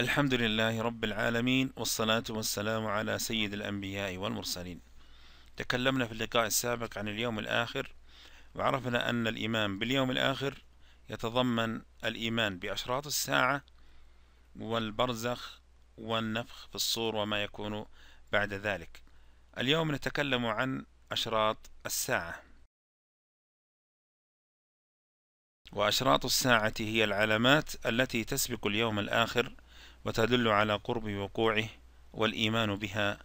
الحمد لله رب العالمين والصلاة والسلام على سيد الأنبياء والمرسلين تكلمنا في اللقاء السابق عن اليوم الآخر وعرفنا أن الإيمان باليوم الآخر يتضمن الإيمان بأشراط الساعة والبرزخ والنفخ في الصور وما يكون بعد ذلك اليوم نتكلم عن أشراط الساعة وأشراط الساعة هي العلامات التي تسبق اليوم الآخر وتدل على قرب وقوعه والإيمان بها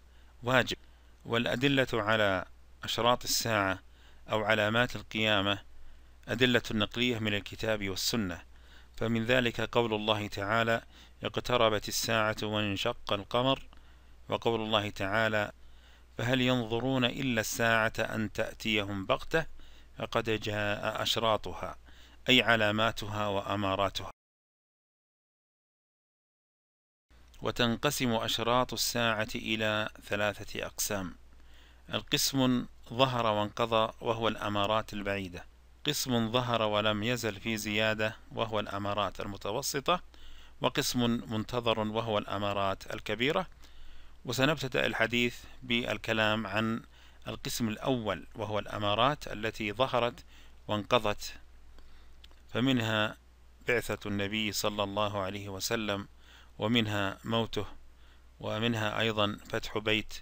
واجب والأدلة على أشراط الساعة أو علامات القيامة أدلة نقلية من الكتاب والسنة فمن ذلك قول الله تعالى اقتربت الساعة وانشق القمر وقول الله تعالى فهل ينظرون إلا الساعة أن تأتيهم بغتة فقد جاء أشراطها أي علاماتها وأماراتها وتنقسم أشراط الساعة إلى ثلاثة أقسام القسم ظهر وانقضى وهو الأمارات البعيدة قسم ظهر ولم يزل في زيادة وهو الأمارات المتوسطة وقسم منتظر وهو الأمارات الكبيرة وسنبتدأ الحديث بالكلام عن القسم الأول وهو الأمارات التي ظهرت وانقضت فمنها بعثة النبي صلى الله عليه وسلم ومنها موته ومنها أيضا فتح بيت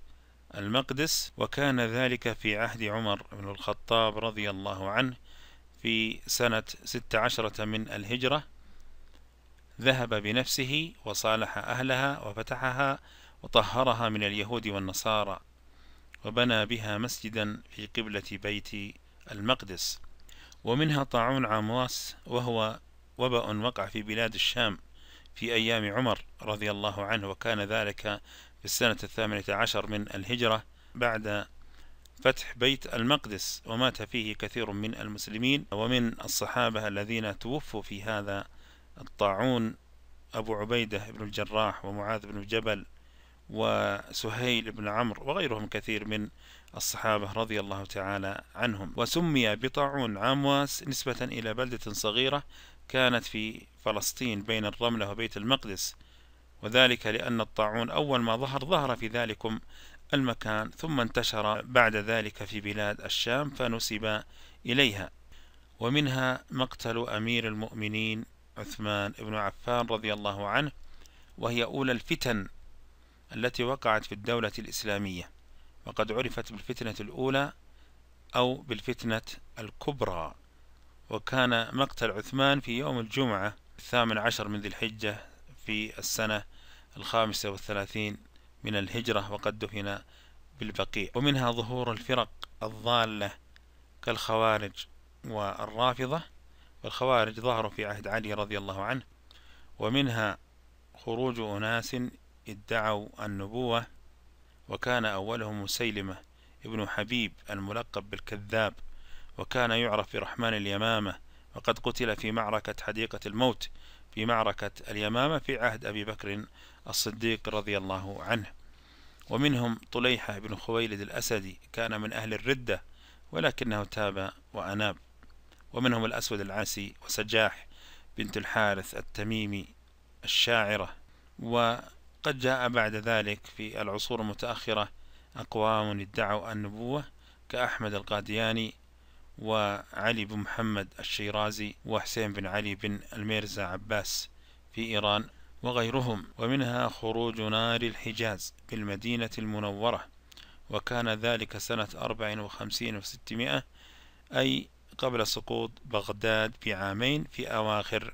المقدس وكان ذلك في عهد عمر بن الخطاب رضي الله عنه في سنة ست عشرة من الهجرة ذهب بنفسه وصالح أهلها وفتحها وطهرها من اليهود والنصارى وبنى بها مسجدا في قبلة بيت المقدس ومنها طاعون عمواس وهو وبأ وقع في بلاد الشام في أيام عمر رضي الله عنه وكان ذلك في السنة الثامنة عشر من الهجرة بعد فتح بيت المقدس ومات فيه كثير من المسلمين ومن الصحابة الذين توفوا في هذا الطاعون أبو عبيدة بن الجراح ومعاذ بن جبل وسهيل بن عمرو وغيرهم كثير من الصحابة رضي الله تعالى عنهم وسمي بطاعون عامواس نسبة إلى بلدة صغيرة كانت في فلسطين بين الرملة وبيت المقدس وذلك لأن الطاعون أول ما ظهر ظهر في ذلكم المكان ثم انتشر بعد ذلك في بلاد الشام فنسب إليها ومنها مقتل أمير المؤمنين عثمان بن عفان رضي الله عنه وهي أولى الفتن التي وقعت في الدولة الإسلامية وقد عرفت بالفتنة الأولى أو بالفتنة الكبرى وكان مقتل عثمان في يوم الجمعة الثامن عشر من ذي الحجة في السنة الخامسة والثلاثين من الهجرة وقد دفن بالبقيع ومنها ظهور الفرق الضالة كالخوارج والرافضة والخوارج ظهروا في عهد علي رضي الله عنه ومنها خروج أناس ادعوا النبوة وكان أولهم مسيلمة ابن حبيب الملقب بالكذاب وكان يعرف برحمن اليمامة وقد قتل في معركة حديقة الموت في معركة اليمامة في عهد أبي بكر الصديق رضي الله عنه ومنهم طليحة بن خويلد الأسدي كان من أهل الردة ولكنه تاب وأناب ومنهم الأسود العاسي وسجاح بنت الحارث التميمي الشاعرة و وقد جاء بعد ذلك في العصور المتأخرة أقوام ادعوا النبوة كأحمد القادياني وعلي بن محمد الشيرازي وحسين بن علي بن الميرزا عباس في إيران وغيرهم ومنها خروج نار الحجاز بالمدينة المنورة وكان ذلك سنة أربع وخمسين وستمائة أي قبل سقوط بغداد بعامين في أواخر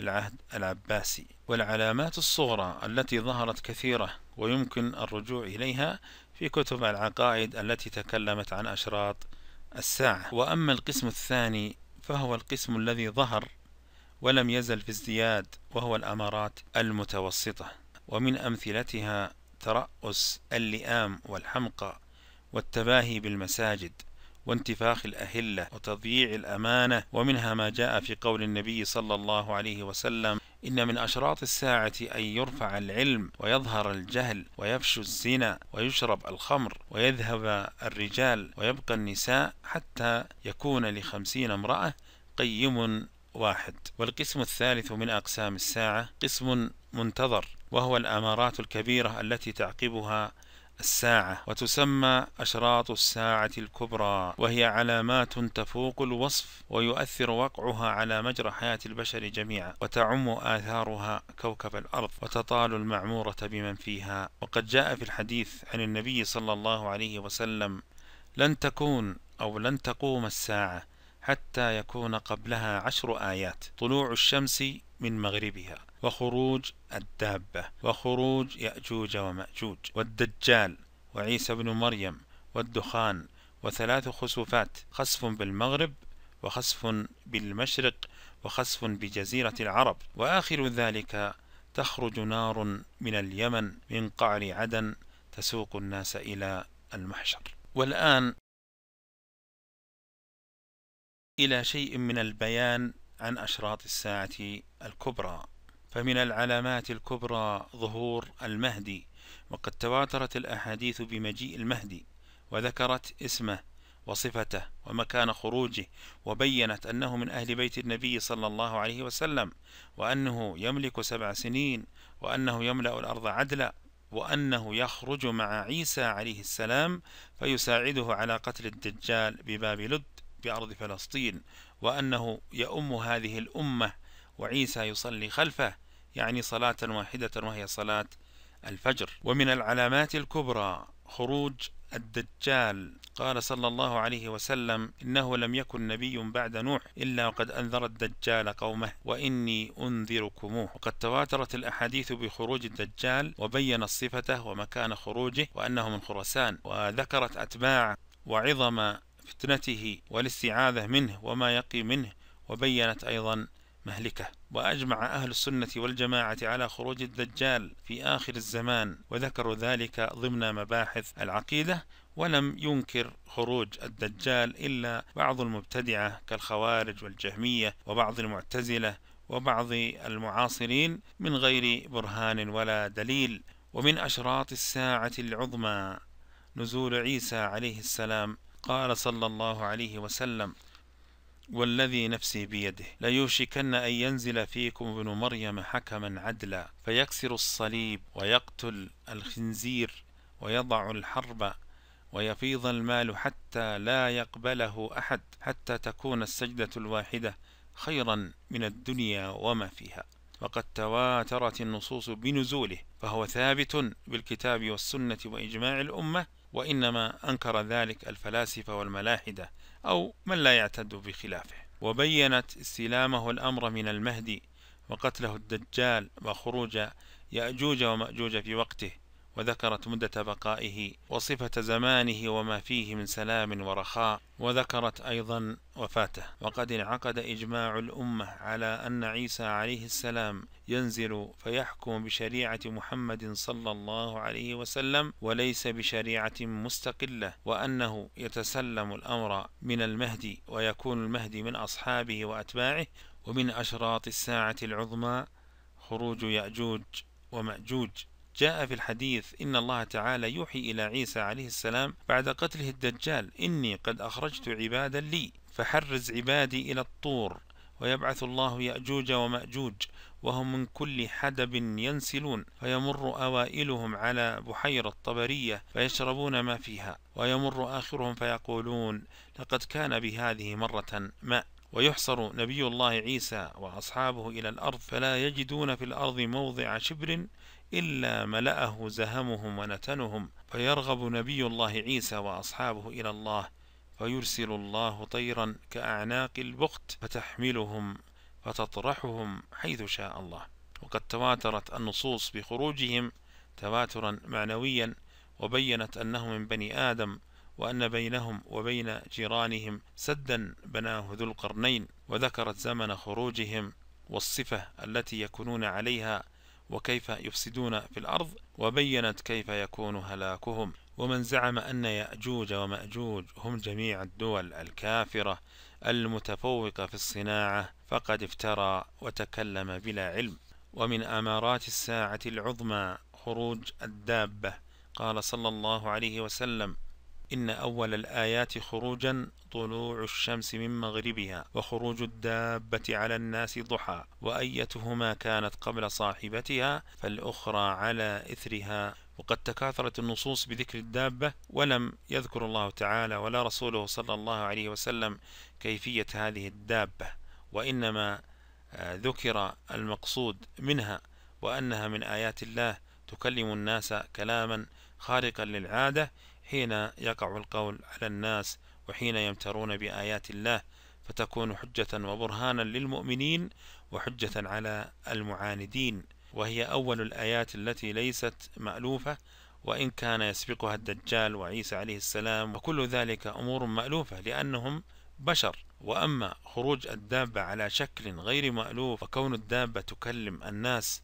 العهد العباسي والعلامات الصغرى التي ظهرت كثيرة ويمكن الرجوع إليها في كتب العقائد التي تكلمت عن أشراط الساعة وأما القسم الثاني فهو القسم الذي ظهر ولم يزل في ازدياد وهو الأمارات المتوسطة ومن أمثلتها ترأس اللئام والحمقى والتباهي بالمساجد وانتفاخ الأهلة وتضييع الأمانة ومنها ما جاء في قول النبي صلى الله عليه وسلم إن من أشراط الساعة أن يرفع العلم ويظهر الجهل ويفشو الزنا ويشرب الخمر ويذهب الرجال ويبقى النساء حتى يكون لخمسين امرأة قيم واحد والقسم الثالث من أقسام الساعة قسم منتظر وهو الأمارات الكبيرة التي تعقبها الساعة وتسمى أشراط الساعة الكبرى وهي علامات تفوق الوصف ويؤثر وقعها على مجرى حياة البشر جميعا وتعم آثارها كوكب الأرض وتطال المعمورة بمن فيها وقد جاء في الحديث عن النبي صلى الله عليه وسلم لن تكون أو لن تقوم الساعة حتى يكون قبلها عشر آيات طلوع الشمس من مغربها وخروج الدابة وخروج يأجوج ومأجوج والدجال وعيسى بن مريم والدخان وثلاث خسوفات خسف بالمغرب وخسف بالمشرق وخسف بجزيرة العرب وآخر ذلك تخرج نار من اليمن من قعر عدن تسوق الناس إلى المحشر والآن إلى شيء من البيان عن أشراط الساعة الكبرى فمن العلامات الكبرى ظهور المهدي وقد تواترت الأحاديث بمجيء المهدي وذكرت اسمه وصفته ومكان خروجه وبينت أنه من أهل بيت النبي صلى الله عليه وسلم وأنه يملك سبع سنين وأنه يملأ الأرض عدلا وأنه يخرج مع عيسى عليه السلام فيساعده على قتل الدجال بباب لد بأرض فلسطين وأنه يؤم هذه الأمة وعيسى يصلي خلفه يعني صلاة واحدة وهي صلاة الفجر ومن العلامات الكبرى خروج الدجال قال صلى الله عليه وسلم إنه لم يكن نبي بعد نوح إلا وقد أنذر الدجال قومه وإني أنذركموه وقد تواترت الأحاديث بخروج الدجال وبين صفته ومكان خروجه وأنه من خرسان وذكرت أتباع وعظم فتنته والاستعاذة منه وما يقي منه وبينت أيضا مهلكه وأجمع أهل السنة والجماعة على خروج الدجال في آخر الزمان وذكروا ذلك ضمن مباحث العقيدة ولم ينكر خروج الدجال إلا بعض المبتدعة كالخوارج والجهمية وبعض المعتزلة وبعض المعاصرين من غير برهان ولا دليل ومن أشراط الساعة العظمى نزول عيسى عليه السلام قال صلى الله عليه وسلم والذي نفسي بيده ليوشكن أن ينزل فيكم ابن مريم حكما عدلا فيكسر الصليب ويقتل الخنزير ويضع الحرب ويفيض المال حتى لا يقبله أحد حتى تكون السجدة الواحدة خيرا من الدنيا وما فيها وقد تواترت النصوص بنزوله فهو ثابت بالكتاب والسنة وإجماع الأمة وإنما أنكر ذلك الفلاسفة والملاحدة أو من لا يعتد بخلافه وبينت استلامه الأمر من المهدي وقتله الدجال وخروج يأجوج ومأجوج في وقته وذكرت مدة بقائه وصفة زمانه وما فيه من سلام ورخاء وذكرت أيضا وفاته وقد انعقد إجماع الأمة على أن عيسى عليه السلام ينزل فيحكم بشريعة محمد صلى الله عليه وسلم وليس بشريعة مستقلة وأنه يتسلم الأمر من المهدي ويكون المهدي من أصحابه وأتباعه ومن أشراط الساعة العظمى خروج يأجوج ومأجوج جاء في الحديث إن الله تعالى يوحي إلى عيسى عليه السلام بعد قتله الدجال إني قد أخرجت عبادا لي فحرز عبادي إلى الطور ويبعث الله يأجوج ومأجوج وهم من كل حدب ينسلون فيمر أوائلهم على بحيرة طبرية فيشربون ما فيها ويمر آخرهم فيقولون لقد كان بهذه مرة ماء ويحصر نبي الله عيسى وأصحابه إلى الأرض فلا يجدون في الأرض موضع شبر إلا ملأه زهمهم ونتنهم فيرغب نبي الله عيسى وأصحابه إلى الله فيرسل الله طيرا كأعناق البخت فتحملهم فتطرحهم حيث شاء الله وقد تواترت النصوص بخروجهم تواترا معنويا وبينت أنه من بني آدم وأن بينهم وبين جيرانهم سدا بناه ذو القرنين وذكرت زمن خروجهم والصفة التي يكونون عليها وكيف يفسدون في الأرض وبينت كيف يكون هلاكهم ومن زعم أن يأجوج ومأجوج هم جميع الدول الكافرة المتفوقة في الصناعة فقد افترى وتكلم بلا علم ومن أمارات الساعة العظمى خروج الدابة قال صلى الله عليه وسلم إن أول الآيات خروجا طلوع الشمس من مغربها وخروج الدابة على الناس ضحى وأيتهما كانت قبل صاحبتها فالأخرى على إثرها وقد تكاثرت النصوص بذكر الدابة ولم يذكر الله تعالى ولا رسوله صلى الله عليه وسلم كيفية هذه الدابة وإنما آه، ذكر المقصود منها وأنها من آيات الله تكلم الناس كلاما خارقا للعادة حين يقع القول على الناس وحين يمترون بآيات الله فتكون حجة وبرهانا للمؤمنين وحجة على المعاندين وهي أول الآيات التي ليست مألوفة وإن كان يسبقها الدجال وعيسى عليه السلام وكل ذلك أمور مألوفة لأنهم بشر وأما خروج الدابة على شكل غير مألوف وكون الدابة تكلم الناس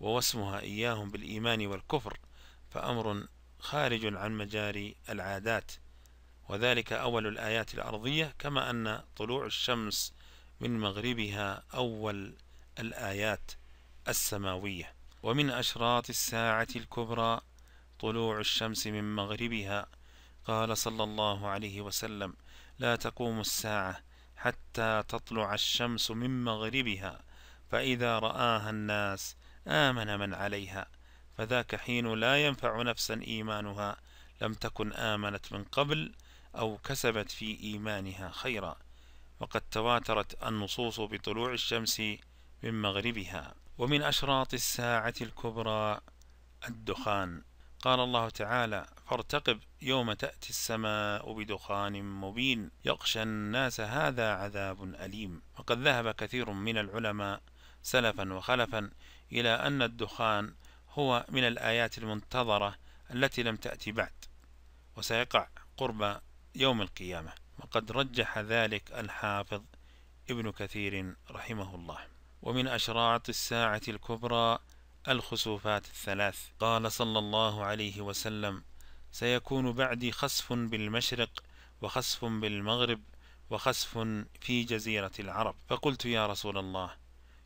ووسمها إياهم بالإيمان والكفر فأمر خارج عن مجاري العادات وذلك أول الآيات الأرضية كما أن طلوع الشمس من مغربها أول الآيات السماوية ومن أشراط الساعة الكبرى طلوع الشمس من مغربها قال صلى الله عليه وسلم لا تقوم الساعة حتى تطلع الشمس من مغربها فإذا رآها الناس آمن من عليها فذاك حين لا ينفع نفسا إيمانها لم تكن آمنت من قبل أو كسبت في إيمانها خيرا وقد تواترت النصوص بطلوع الشمس من مغربها ومن أشراط الساعة الكبرى الدخان قال الله تعالى فارتقب يوم تأتي السماء بدخان مبين يقشى الناس هذا عذاب أليم وقد ذهب كثير من العلماء سلفا وخلفا إلى أن الدخان هو من الآيات المنتظرة التي لم تأتي بعد وسيقع قرب يوم القيامة وقد رجح ذلك الحافظ ابن كثير رحمه الله ومن أشراط الساعة الكبرى الخسوفات الثلاث قال صلى الله عليه وسلم سيكون بعدي خسف بالمشرق وخسف بالمغرب وخسف في جزيرة العرب فقلت يا رسول الله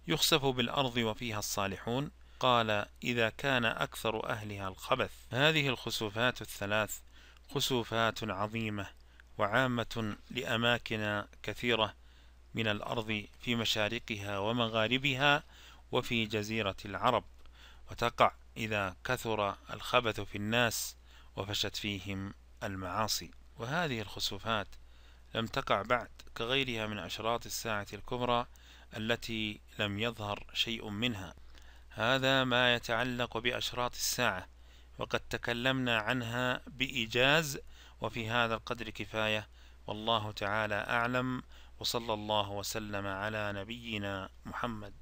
يخسف بالأرض وفيها الصالحون قال إذا كان أكثر أهلها الخبث هذه الخسوفات الثلاث خسوفات عظيمة وعامة لأماكن كثيرة من الأرض في مشارقها ومغاربها وفي جزيرة العرب وتقع إذا كثر الخبث في الناس وفشت فيهم المعاصي وهذه الخسوفات لم تقع بعد كغيرها من أشراط الساعة الكبرى التي لم يظهر شيء منها هذا ما يتعلق بأشراط الساعة وقد تكلمنا عنها بإيجاز وفي هذا القدر كفاية والله تعالى أعلم وصلى الله وسلم على نبينا محمد